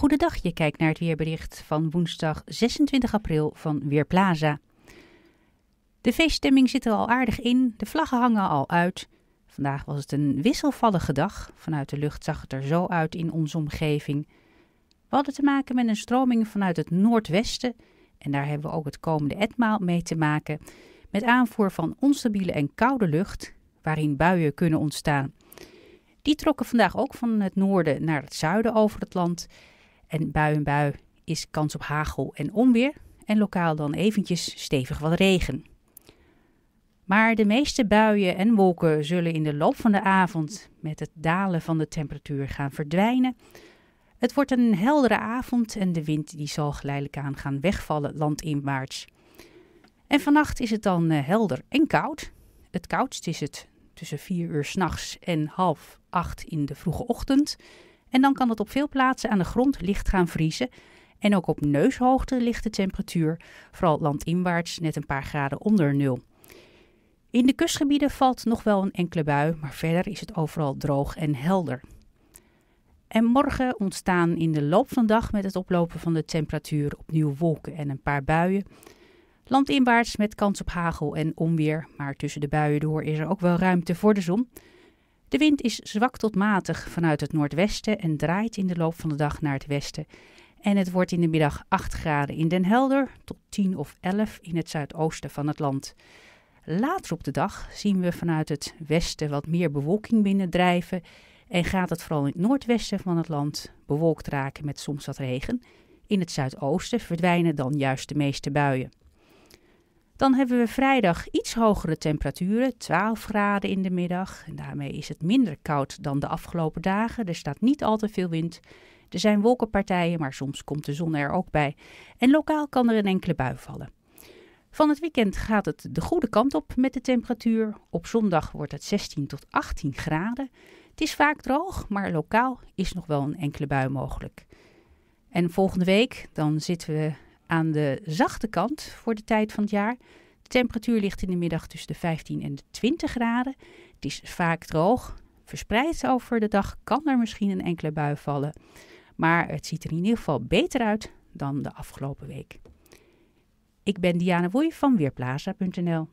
Goedendag, je kijkt naar het weerbericht van woensdag 26 april van Weerplaza. De feeststemming zit er al aardig in, de vlaggen hangen al uit. Vandaag was het een wisselvallige dag. Vanuit de lucht zag het er zo uit in onze omgeving. We hadden te maken met een stroming vanuit het noordwesten. En daar hebben we ook het komende etmaal mee te maken. Met aanvoer van onstabiele en koude lucht, waarin buien kunnen ontstaan. Die trokken vandaag ook van het noorden naar het zuiden over het land. En bui en bui is kans op hagel en onweer en lokaal dan eventjes stevig wat regen. Maar de meeste buien en wolken zullen in de loop van de avond met het dalen van de temperatuur gaan verdwijnen. Het wordt een heldere avond en de wind die zal geleidelijk aan gaan wegvallen landinwaarts. En vannacht is het dan eh, helder en koud. Het koudst is het tussen 4 uur s'nachts en half 8 in de vroege ochtend. En dan kan het op veel plaatsen aan de grond licht gaan vriezen. En ook op neushoogte ligt de temperatuur, vooral landinwaarts, net een paar graden onder nul. In de kustgebieden valt nog wel een enkele bui, maar verder is het overal droog en helder. En morgen ontstaan in de loop van de dag met het oplopen van de temperatuur opnieuw wolken en een paar buien. Landinwaarts met kans op hagel en onweer, maar tussen de buien door is er ook wel ruimte voor de zon. De wind is zwak tot matig vanuit het noordwesten en draait in de loop van de dag naar het westen. En het wordt in de middag 8 graden in Den Helder tot 10 of 11 in het zuidoosten van het land. Later op de dag zien we vanuit het westen wat meer bewolking binnendrijven en gaat het vooral in het noordwesten van het land bewolkt raken met soms wat regen. In het zuidoosten verdwijnen dan juist de meeste buien. Dan hebben we vrijdag iets hogere temperaturen, 12 graden in de middag. En daarmee is het minder koud dan de afgelopen dagen. Er staat niet al te veel wind. Er zijn wolkenpartijen, maar soms komt de zon er ook bij. En lokaal kan er een enkele bui vallen. Van het weekend gaat het de goede kant op met de temperatuur. Op zondag wordt het 16 tot 18 graden. Het is vaak droog, maar lokaal is nog wel een enkele bui mogelijk. En volgende week dan zitten we aan de zachte kant voor de tijd van het jaar. De temperatuur ligt in de middag tussen de 15 en de 20 graden. Het is vaak droog. Verspreid over de dag kan er misschien een enkele bui vallen. Maar het ziet er in ieder geval beter uit dan de afgelopen week. Ik ben Diana Woei van Weerplaza.nl.